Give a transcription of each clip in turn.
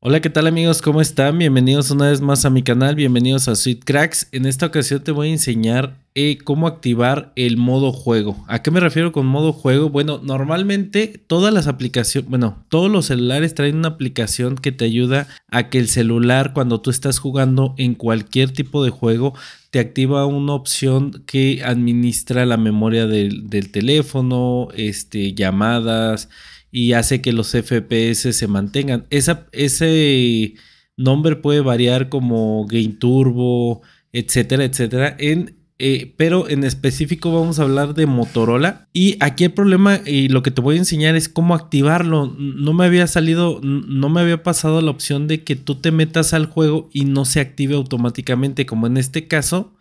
Hola, ¿qué tal amigos? ¿Cómo están? Bienvenidos una vez más a mi canal, bienvenidos a Sweet Cracks. En esta ocasión te voy a enseñar eh, cómo activar el modo juego. ¿A qué me refiero con modo juego? Bueno, normalmente todas las aplicaciones, bueno, todos los celulares traen una aplicación que te ayuda a que el celular cuando tú estás jugando en cualquier tipo de juego te activa una opción que administra la memoria del, del teléfono, este, llamadas, y hace que los FPS se mantengan. ese nombre puede variar como Game Turbo, etcétera, etcétera. En, eh, pero en específico vamos a hablar de Motorola. Y aquí el problema y lo que te voy a enseñar es cómo activarlo. No me había salido, no me había pasado la opción de que tú te metas al juego y no se active automáticamente, como en este caso.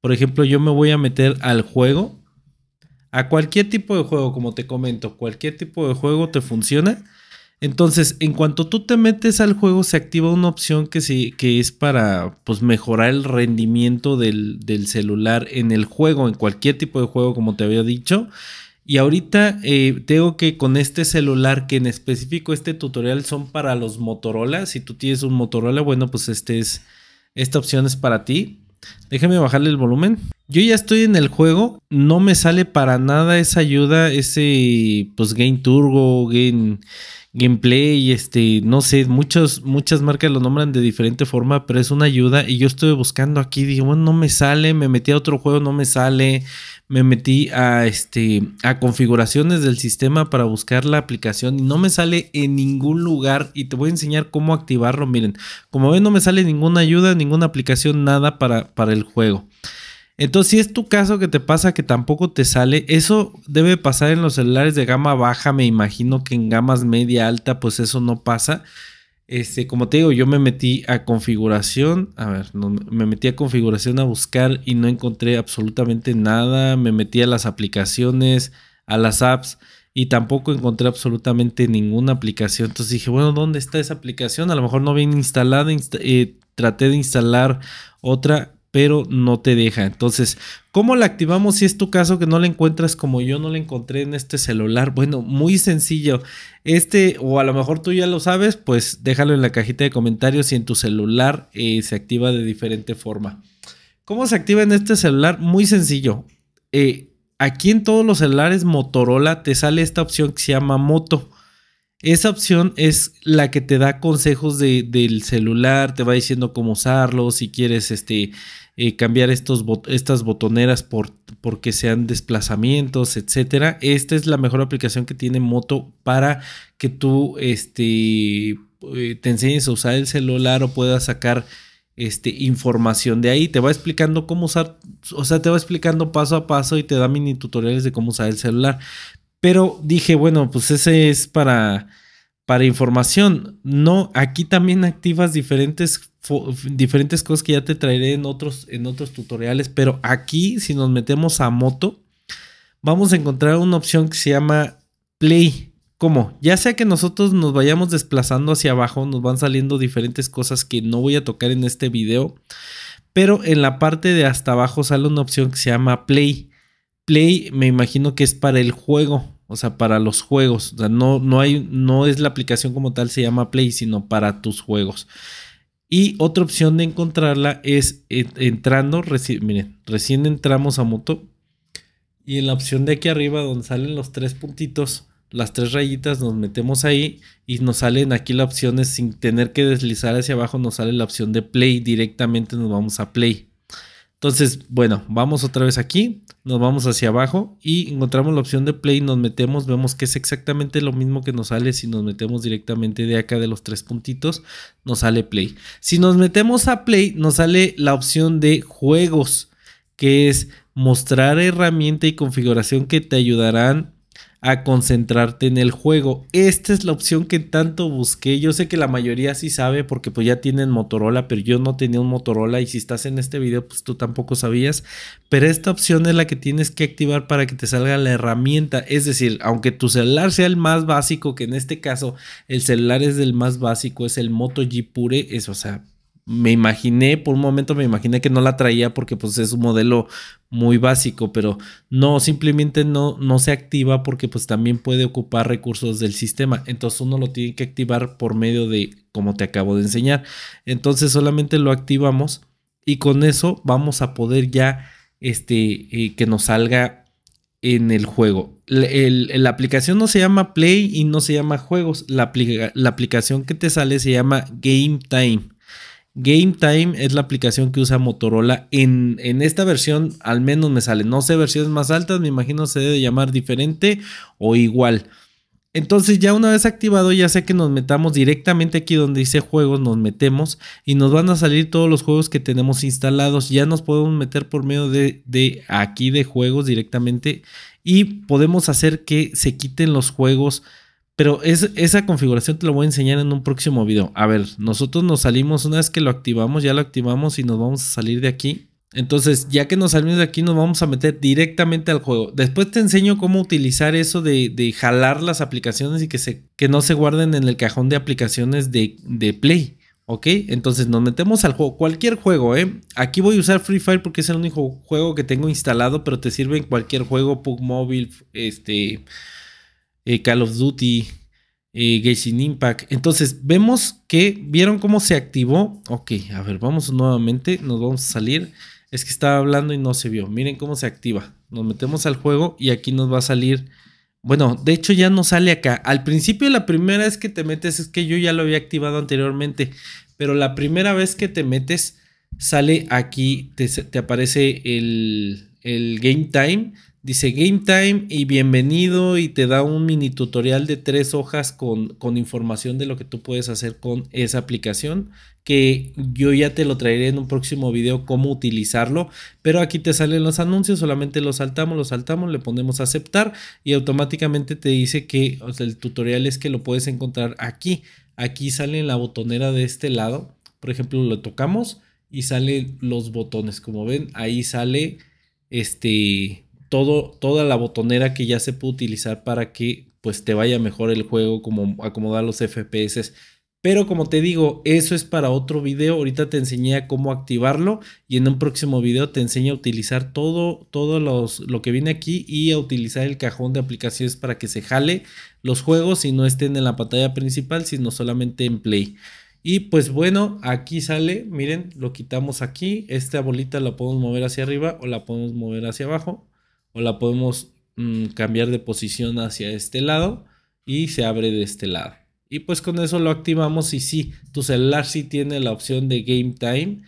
Por ejemplo, yo me voy a meter al juego a cualquier tipo de juego, como te comento, cualquier tipo de juego te funciona. Entonces, en cuanto tú te metes al juego, se activa una opción que, que es para pues, mejorar el rendimiento del, celular en el juego, en cualquier tipo de juego, como te había dicho. Y ahorita eh, tengo que con este celular, que en específico este tutorial son para los Motorola. Si tú tienes un Motorola, bueno, pues este esta opción es para ti. Déjame bajarle el volumen. Yo ya estoy en el juego, no me sale para nada esa ayuda, ese pues Game Turbo, Game Gameplay, este, no sé, muchas muchas marcas lo nombran de diferente forma, pero es una ayuda y yo estuve buscando aquí, dije, bueno, no me sale, me metí a otro juego, no me sale, me metí a este a configuraciones del sistema para buscar la aplicación y no me sale en ningún lugar y te voy a enseñar cómo activarlo, miren, como ven no me sale ninguna ayuda, ninguna aplicación, nada para para el juego. Entonces, si es tu caso que te pasa que tampoco te sale, eso debe pasar en los celulares de gama baja, me imagino que en gamas media alta, pues eso no pasa. Este, como te digo, yo me metí a configuración, a ver, me metí a configuración a buscar y no encontré absolutamente nada, me metí a las aplicaciones, a las apps y tampoco encontré absolutamente ninguna aplicación. Entonces dije, bueno, ¿dónde está esa aplicación? A lo mejor no viene instalada, eh, traté de instalar otra pero no te deja. Entonces, ¿cómo la activamos si es tu caso que no la encuentras como yo no la encontré en este celular? Bueno, muy sencillo. Este, o a lo mejor tú ya lo sabes, pues déjalo en la cajita de comentarios si en tu celular eh, se activa de diferente forma. ¿Cómo se activa en este celular? Muy sencillo. Eh, aquí en todos los celulares Motorola te sale esta opción que se llama Moto. Esa opción es la que te da consejos del celular, te va diciendo cómo usarlo, si quieres este, eh, cambiar estos bot estas botoneras por porque sean desplazamientos, etcétera. Esta es la mejor aplicación que tiene Moto para que tú este, eh, te enseñes a usar el celular o puedas sacar este, información de ahí. Te va explicando cómo usar, o sea, te va explicando paso a paso y te da mini tutoriales de cómo usar el celular. Pero dije, bueno, pues ese es para para información. No, aquí también activas diferentes, diferentes cosas que ya te traeré en otros, en otros tutoriales, pero aquí si nos metemos a moto, vamos a encontrar una opción que se llama Play. ¿Cómo? Ya sea que nosotros nos vayamos desplazando hacia abajo, nos van saliendo diferentes cosas que no voy a tocar en este video, pero en la parte de hasta abajo sale una opción que se llama Play. Play me imagino que es para el juego, o sea, para los juegos. O sea, no, no, hay, no es la aplicación como tal, se llama Play, sino para tus juegos. Y otra opción de encontrarla es eh, entrando, miren, recién entramos a Moto. Y en la opción de aquí arriba, donde salen los tres puntitos, las tres rayitas, nos metemos ahí y nos salen aquí las opciones sin tener que deslizar hacia abajo, nos sale la opción de play, directamente nos vamos a play. Entonces, bueno, vamos otra vez aquí, nos vamos hacia abajo y encontramos la opción de play, nos metemos, vemos que es exactamente lo mismo que nos sale si nos metemos directamente de acá de los tres puntitos, nos sale play. Si nos metemos a play, nos sale la opción de juegos, que es mostrar herramienta y configuración que te ayudarán a concentrarte en el juego. Esta es la opción que tanto busqué. Yo sé que la mayoría sí sabe porque pues ya tienen Motorola, pero yo no tenía un Motorola y si estás en este video pues tú tampoco sabías. Pero esta opción es la que tienes que activar para que te salga la herramienta. Es decir, aunque tu celular sea el más básico, que en este caso el celular es el más básico, es el Moto G Pure, es o sea, me imaginé, por un momento me imaginé que no la traía porque pues es un modelo muy básico, pero no, simplemente no, no se activa porque pues también puede ocupar recursos del sistema. Entonces uno lo tiene que activar por medio de, como te acabo de enseñar. Entonces solamente lo activamos y con eso vamos a poder ya este, eh, que nos salga en el juego. La, aplicación no se llama Play y no se llama Juegos. La, la aplicación que te sale se llama Game Time. Game Time es la aplicación que usa Motorola. En, esta versión al menos me sale. No sé versiones más altas, me imagino se debe llamar diferente o igual. Entonces ya una vez activado ya sé que nos metamos directamente aquí donde dice juegos, nos metemos y nos van a salir todos los juegos que tenemos instalados. Ya nos podemos meter por medio de, de aquí de juegos directamente y podemos hacer que se quiten los juegos pero esa configuración te lo voy a enseñar en un próximo video. A ver, nosotros nos salimos una vez que lo activamos, ya lo activamos y nos vamos a salir de aquí. Entonces, ya que nos salimos de aquí, nos vamos a meter directamente al juego. Después te enseño cómo utilizar eso de, jalar las aplicaciones y que, no se guarden en el cajón de aplicaciones de, de Play. ¿Ok? Entonces nos metemos al juego, cualquier juego, ¿eh? Aquí voy a usar Free Fire porque es el único juego que tengo instalado, pero te sirve en cualquier juego, Pug Mobile, este, eh, Call of Duty, eh, Impact. Entonces, vemos que vieron cómo se activó. Ok, a ver, vamos nuevamente, nos vamos a salir. Es que estaba hablando y no se vio. Miren cómo se activa. Nos metemos al juego y aquí nos va a salir. Bueno, de hecho ya no sale acá. Al principio la primera vez que te metes es que yo ya lo había activado anteriormente. Pero la primera vez que te metes sale aquí, te, te aparece el, el game time Dice Game Time y bienvenido y te da un mini tutorial de tres hojas con, con, información de lo que tú puedes hacer con esa aplicación que yo ya te lo traeré en un próximo video cómo utilizarlo, pero aquí te salen los anuncios, solamente los saltamos, los saltamos, le ponemos aceptar y automáticamente te dice que el tutorial es que lo puedes encontrar aquí, aquí sale en la botonera de este lado, por ejemplo lo tocamos y salen los botones, como ven ahí sale este todo, toda la botonera que ya se puede utilizar para que pues te vaya mejor el juego, como acomodar los FPS. Pero como te digo, eso es para otro video. Ahorita te enseñé a cómo activarlo y en un próximo video te enseño a utilizar todo, lo que viene aquí y a utilizar el cajón de aplicaciones para que se jale los juegos y no estén en la pantalla principal, sino solamente en play. Y pues bueno, aquí sale, miren, lo quitamos aquí. Esta bolita la podemos mover hacia arriba o la podemos mover hacia abajo o la podemos mm, cambiar de posición hacia este lado y se abre de este lado. Y pues con eso lo activamos y sí, tu celular sí tiene la opción de Game Time.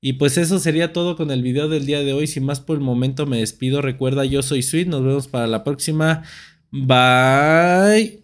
Y pues eso sería todo con el video del día de hoy. Sin más por el momento me despido. Recuerda, yo soy Sweet. Nos vemos para la próxima. Bye.